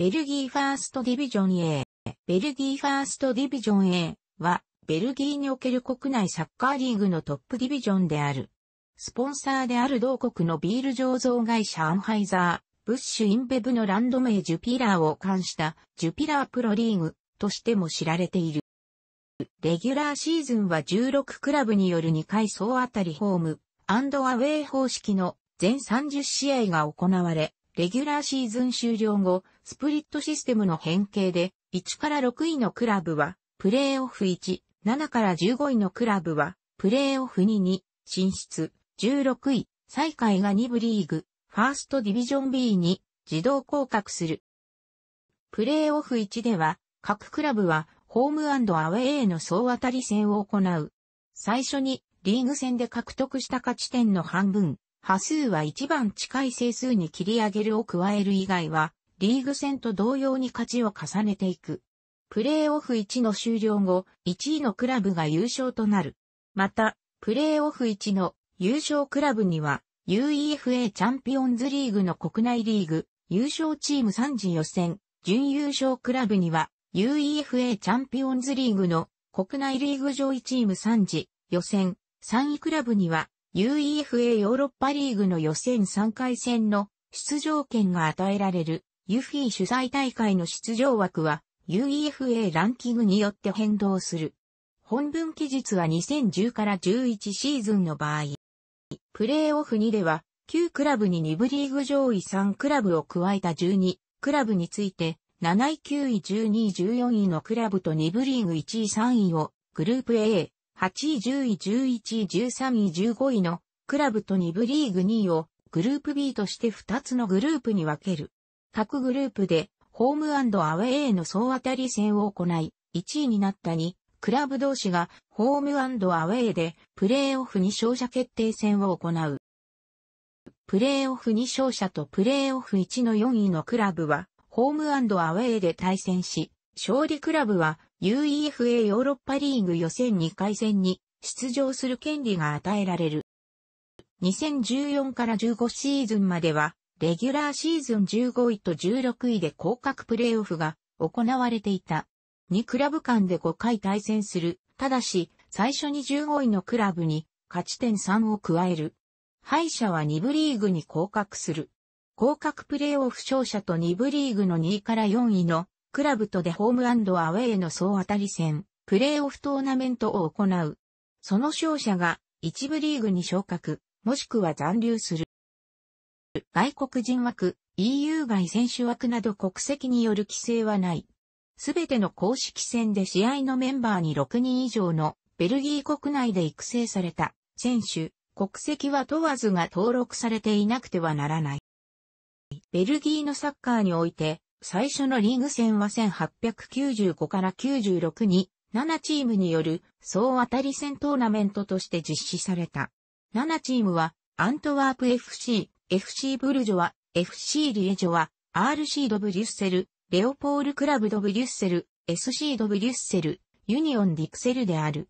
ベルギーファーストディビジョン A、ベルギーファーストディビジョン A は、ベルギーにおける国内サッカーリーグのトップディビジョンである。スポンサーである同国のビール醸造会社アンハイザー、ブッシュインベブのランド名ジュピラーを冠したジュピラープロリーグとしても知られている。レギュラーシーズンは16クラブによる2回総当たりホーム、アウェイ方式の全30試合が行われ、レギュラーシーズン終了後、スプリットシステムの変形で、1から6位のクラブは、プレーオフ1、7から15位のクラブは、プレーオフ2に、進出、16位、最下位が2部リーグ、ファーストディビジョン B に、自動降格する。プレーオフ1では、各クラブは、ホームアウェイへの総当たり戦を行う。最初に、リーグ戦で獲得した勝ち点の半分、波数は一番近い整数に切り上げるを加える以外は、リーグ戦と同様に勝ちを重ねていく。プレーオフ1の終了後、1位のクラブが優勝となる。また、プレーオフ1の優勝クラブには、UEFA チャンピオンズリーグの国内リーグ、優勝チーム3次予選、準優勝クラブには、UEFA チャンピオンズリーグの国内リーグ上位チーム3次予選、3位クラブには、UEFA ヨーロッパリーグの予選3回戦の出場権が与えられる。ユフィ主催大会の出場枠は UEFA ランキングによって変動する。本文記述は2010から11シーズンの場合、プレーオフ2では9クラブに2部リーグ上位3クラブを加えた12クラブについて7位9位12位14位のクラブと2部リーグ1位3位をグループ A、8位10位11位13位15位のクラブと2部リーグ2位をグループ B として2つのグループに分ける。各グループでホームアウェイへの総当たり戦を行い、1位になった2、クラブ同士がホームアウェイでプレーオフに勝者決定戦を行う。プレーオフ2勝者とプレーオフ1の4位のクラブはホームアウェイで対戦し、勝利クラブは UEFA ヨーロッパリーグ予選2回戦に出場する権利が与えられる。2014から15シーズンまではレギュラーシーズン15位と16位で降格プレーオフが行われていた。2クラブ間で5回対戦する。ただし、最初に15位のクラブに勝ち点3を加える。敗者は2部リーグに降格する。降格プレーオフ勝者と2部リーグの2位から4位のクラブとでホームアウェイへの総当たり戦、プレーオフトーナメントを行う。その勝者が1部リーグに昇格、もしくは残留する。外国人枠、EU 外選手枠など国籍による規制はない。すべての公式戦で試合のメンバーに6人以上のベルギー国内で育成された選手、国籍は問わずが登録されていなくてはならない。ベルギーのサッカーにおいて、最初のリーグ戦は1895から96に7チームによる総当たり戦トーナメントとして実施された。7チームはアントワープ FC、FC ブルジョワ、FC リエジョワ、RC ドブリュッセル、レオポールクラブドブリュッセル、SC ドブリュッセル、ユニオンディクセルである。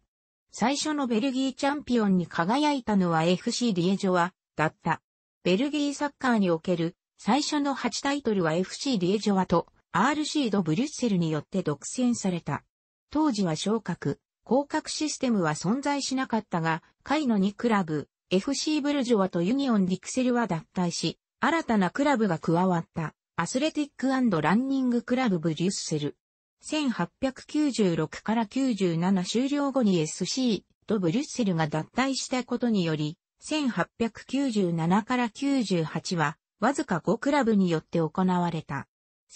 最初のベルギーチャンピオンに輝いたのは FC リエジョワ、だった。ベルギーサッカーにおける最初の8タイトルは FC リエジョワと RC ドブリュッセルによって独占された。当時は昇格、降格システムは存在しなかったが、下位の2クラブ、FC ブルジョワとユニオン・ディクセルは脱退し、新たなクラブが加わった、アスレティックランニングクラブブリュッセル。1896から97終了後に SC とブリュッセルが脱退したことにより、1897から98は、わずか5クラブによって行われた。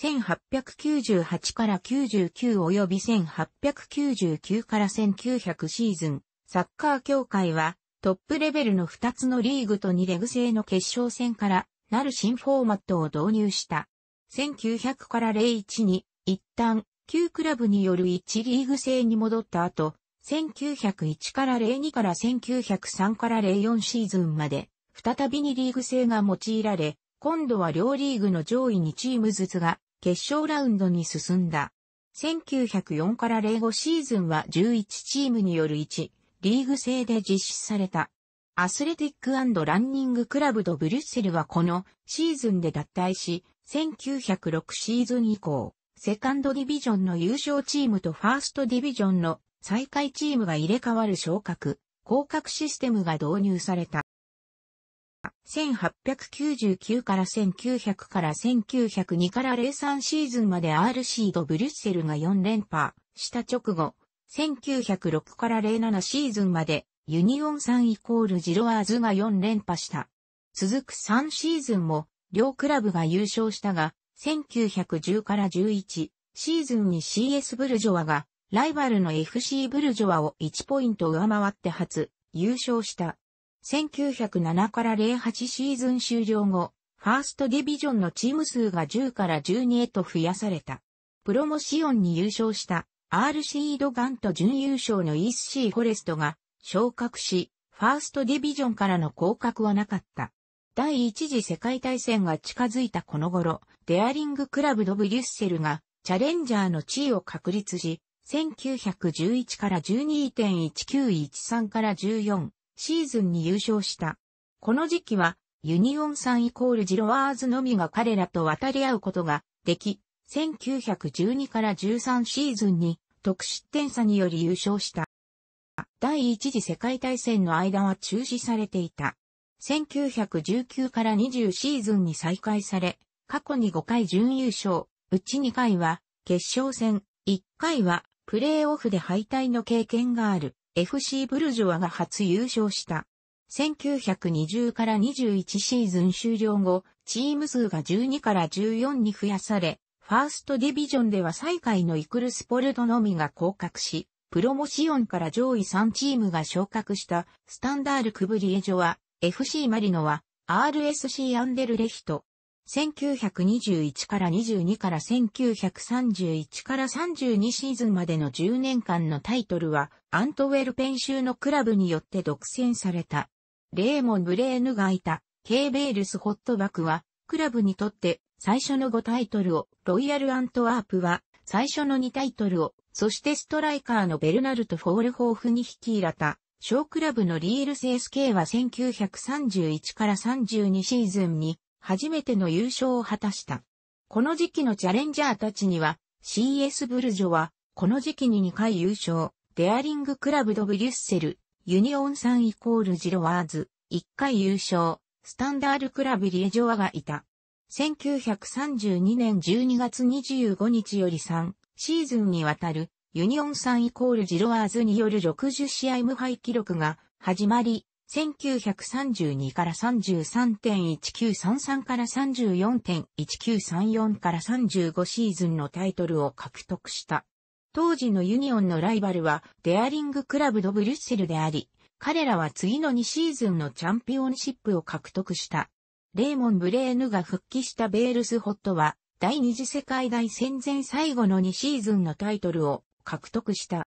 1898から99及び1899から1900シーズン、サッカー協会はトップレベルの2つのリーグと2レグ制の決勝戦からなる新フォーマットを導入した。1900から01に一旦旧クラブによる1リーグ制に戻った後、1901から02から1903から04シーズンまで、再びにリーグ制が用いられ、今度は両リーグの上位2チームずつが決勝ラウンドに進んだ。1904から05シーズンは11チームによる1リーグ制で実施された。アスレティックランニングクラブドブリュッセルはこのシーズンで脱退し、1906シーズン以降、セカンドディビジョンの優勝チームとファーストディビジョンの最下位チームが入れ替わる昇格、降格システムが導入された。1899から1900から1902から03シーズンまで RC ドブリュッセルが4連覇した直後、1906から07シーズンまで、ユニオン3イコールジロワーズが4連覇した。続く3シーズンも、両クラブが優勝したが、1910から11シーズンに CS ブルジョワが、ライバルの FC ブルジョワを1ポイント上回って初、優勝した。1907から08シーズン終了後、ファーストディビジョンのチーム数が10から12へと増やされた。プロモシオンに優勝した RC ドガント準優勝の ESC フォレストが昇格し、ファーストディビジョンからの降格はなかった。第一次世界大戦が近づいたこの頃、デアリングクラブドブリュッセルがチャレンジャーの地位を確立し、1911から12.1913から14シーズンに優勝した。この時期はユニオンさんイコールジロワーズのみが彼らと渡り合うことができ、1912から13シーズンに得失点差により優勝した。第一次世界大戦の間は中止されていた。1919から20シーズンに再開され、過去に5回準優勝、うち2回は決勝戦、1回はプレーオフで敗退の経験がある FC ブルジョワが初優勝した。1920から21シーズン終了後、チーム数が12から14に増やされ、ファーストディビジョンでは最下位のイクルスポルトのみが降格し、プロモシオンから上位3チームが昇格したスタンダール・クブリエジョは、FC マリノは RSC アンデルレヒト。1921から22から1931から32シーズンまでの10年間のタイトルはアントウェルペン州のクラブによって独占された。レーモン・ブレーヌがいたケーベールス・ホットバクはクラブにとって最初の5タイトルを、ロイヤル・アントワープは、最初の2タイトルを、そしてストライカーのベルナルト・フォールホーフに率いれた、小クラブのリールスケイは1931から32シーズンに、初めての優勝を果たした。この時期のチャレンジャーたちには、CS ブルジョは、この時期に2回優勝、デアリングクラブドブリュッセル、ユニオンサン・イコールジロワーズ、1回優勝、スタンダールクラブリエジョアがいた。1932年12月25日より3シーズンにわたるユニオンさんイコールジロワーズによる60試合無敗記録が始まり、1932から33.1933から34.1934から35シーズンのタイトルを獲得した。当時のユニオンのライバルはデアリングクラブドブリュッセルであり、彼らは次の2シーズンのチャンピオンシップを獲得した。レーモン・ブレーヌが復帰したベールスホットは、第二次世界大戦前最後の2シーズンのタイトルを獲得した。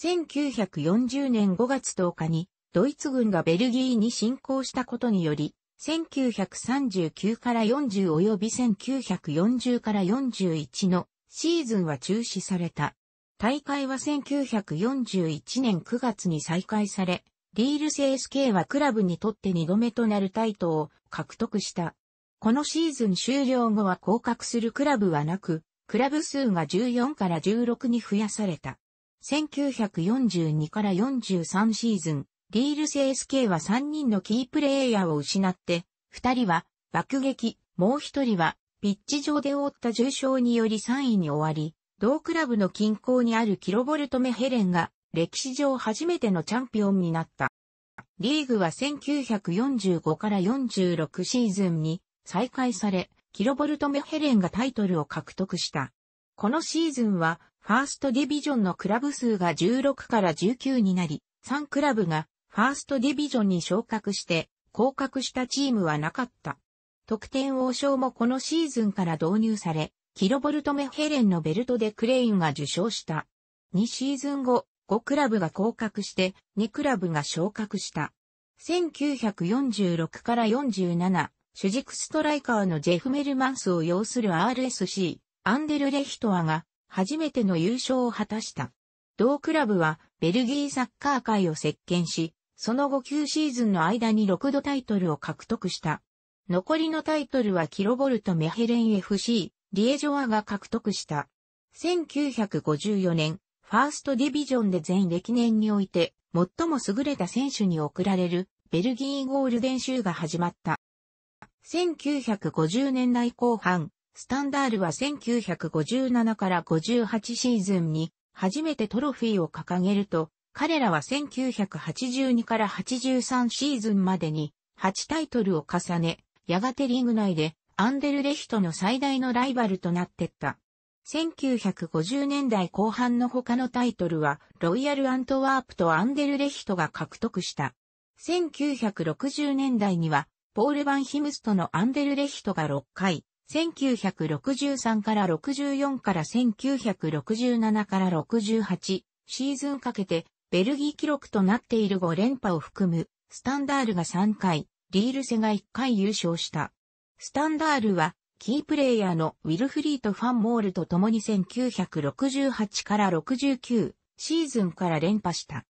1940年5月10日に、ドイツ軍がベルギーに侵攻したことにより、1939から40及び1940から41のシーズンは中止された。大会は1941年9月に再開され、リールス SK はクラブにとって2度目となるタイトを獲得した。このシーズン終了後は降格するクラブはなく、クラブ数が14から16に増やされた。1942から43シーズン、リールス SK は3人のキープレイヤーを失って、2人は爆撃、もう1人はピッチ上で負った重傷により3位に終わり、同クラブの近郊にあるキロボルトメヘレンが歴史上初めてのチャンピオンになった。リーグは1945から46シーズンに再開され、キロボルト・メヘレンがタイトルを獲得した。このシーズンは、ファーストディビジョンのクラブ数が16から19になり、3クラブがファーストディビジョンに昇格して、降格したチームはなかった。得点王賞もこのシーズンから導入され、キロボルト・メヘレンのベルトでクレインが受賞した。2シーズン後、5クラブが降格して2クラブが昇格した。1946から47、主軸ストライカーのジェフ・メルマンスを擁する RSC、アンデルレヒトアが初めての優勝を果たした。同クラブはベルギーサッカー界を席巻し、その後9シーズンの間に6度タイトルを獲得した。残りのタイトルはキロボルト・メヘレン FC、リエジョアが獲得した。1954年、ファーストディビジョンで全歴年において、最も優れた選手に贈られる、ベルギーゴールデン州が始まった。1950年代後半、スタンダールは1957から58シーズンに初めてトロフィーを掲げると、彼らは1982から83シーズンまでに8タイトルを重ね、やがてリング内でアンデルレヒトの最大のライバルとなってった。1950年代後半の他のタイトルは、ロイヤル・アントワープとアンデルレヒトが獲得した。1960年代には、ポール・バンヒムストのアンデルレヒトが6回、1963から64から1967から68シーズンかけて、ベルギー記録となっている5連覇を含む、スタンダールが3回、リールセが1回優勝した。スタンダールは、キープレイヤーのウィルフリート・ファン・モールと共に1968から69シーズンから連覇した。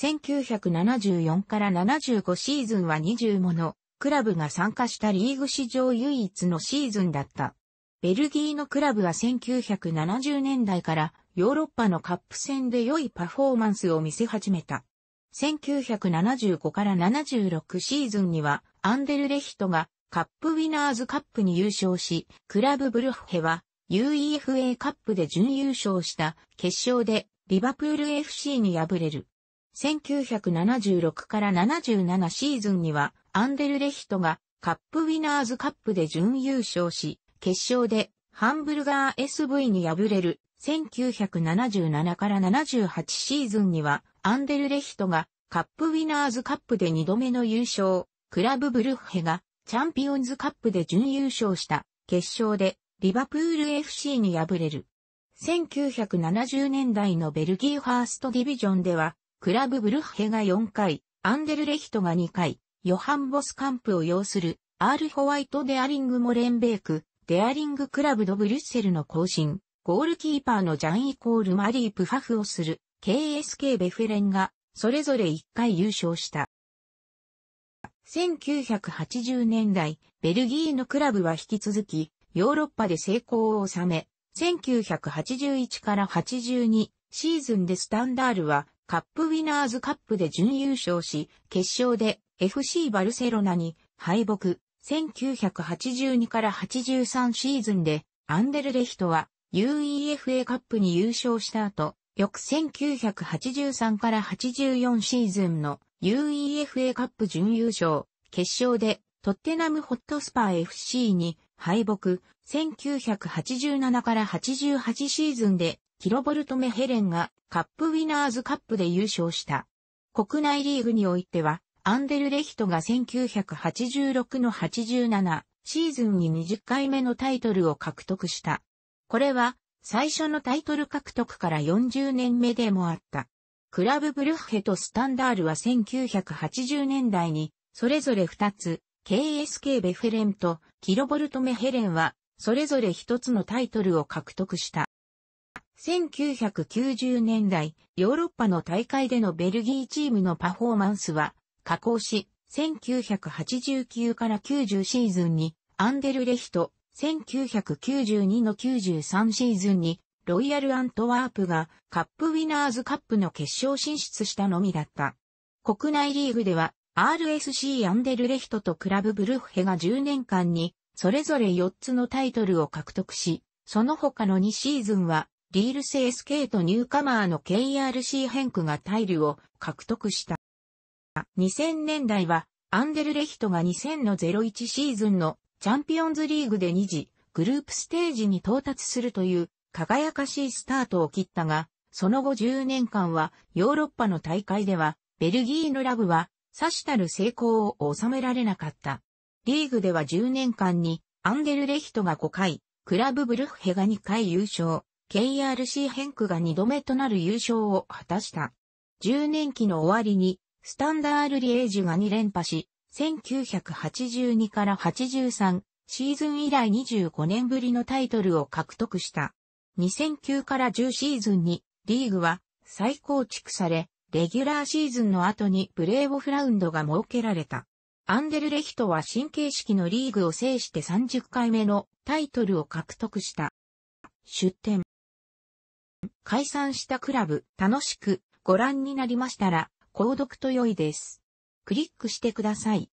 1974から75シーズンは20ものクラブが参加したリーグ史上唯一のシーズンだった。ベルギーのクラブは1970年代からヨーロッパのカップ戦で良いパフォーマンスを見せ始めた。1975から76シーズンにはアンデルレヒトがカップウィナーズカップに優勝し、クラブブルッヘは UEFA カップで準優勝した決勝でリバプール FC に敗れる。1976から77シーズンにはアンデルレヒトがカップウィナーズカップで準優勝し、決勝でハンブルガー SV に敗れる。1977から78シーズンにはアンデルレヒトがカップウィナーズカップで2度目の優勝、クラブブルフヘがチャンピオンズカップで準優勝した決勝でリバプール FC に敗れる。1970年代のベルギーファーストディビジョンでは、クラブブルッヘが4回、アンデルレヒトが2回、ヨハン・ボスカンプを擁する、アール・ホワイト・デアリング・モレンベーク、デアリング・クラブ・ド・ブリュッセルの更新、ゴールキーパーのジャン・イコール・マリー・プファフをする、KSK ベフェレンが、それぞれ1回優勝した。1980年代、ベルギーのクラブは引き続き、ヨーロッパで成功を収め、1981から82シーズンでスタンダールはカップウィナーズカップで準優勝し、決勝で FC バルセロナに敗北。1982から83シーズンでアンデルレヒトは UEFA カップに優勝した後、翌1983から84シーズンの UEFA カップ準優勝、決勝でトッテナムホットスパー FC に敗北、1987から88シーズンでキロボルト・メヘレンがカップウィナーズカップで優勝した。国内リーグにおいては、アンデルレヒトが1986の87シーズンに20回目のタイトルを獲得した。これは最初のタイトル獲得から40年目でもあった。クラブブルッヘとスタンダールは1980年代に、それぞれ2つ、KSK ベフェレンとキロボルトメヘレンは、それぞれ1つのタイトルを獲得した。1990年代、ヨーロッパの大会でのベルギーチームのパフォーマンスは、加工し、1989から90シーズンに、アンデルレヒト、1992の93シーズンに、ロイヤル・アントワープがカップウィナーズカップの決勝進出したのみだった。国内リーグでは RSC アンデルレヒトとクラブブルッヘが10年間にそれぞれ4つのタイトルを獲得し、その他の2シーズンはリールス SK とニューカマーの KRC 変クがタイルを獲得した。2000年代はアンデルレヒトが2000の01シーズンのチャンピオンズリーグで2次グループステージに到達するという輝かしいスタートを切ったが、その後10年間はヨーロッパの大会では、ベルギーのラブは、さしたる成功を収められなかった。リーグでは10年間に、アンデルレヒトが5回、クラブブルッヘが2回優勝、KRC ヘンクが2度目となる優勝を果たした。10年期の終わりに、スタンダールリエージュが2連覇し、1982から83シーズン以来25年ぶりのタイトルを獲得した。2009から10シーズンにリーグは再構築され、レギュラーシーズンの後にプレーオフラウンドが設けられた。アンデルレヒトは新形式のリーグを制して30回目のタイトルを獲得した。出展。解散したクラブ、楽しくご覧になりましたら、購読と良いです。クリックしてください。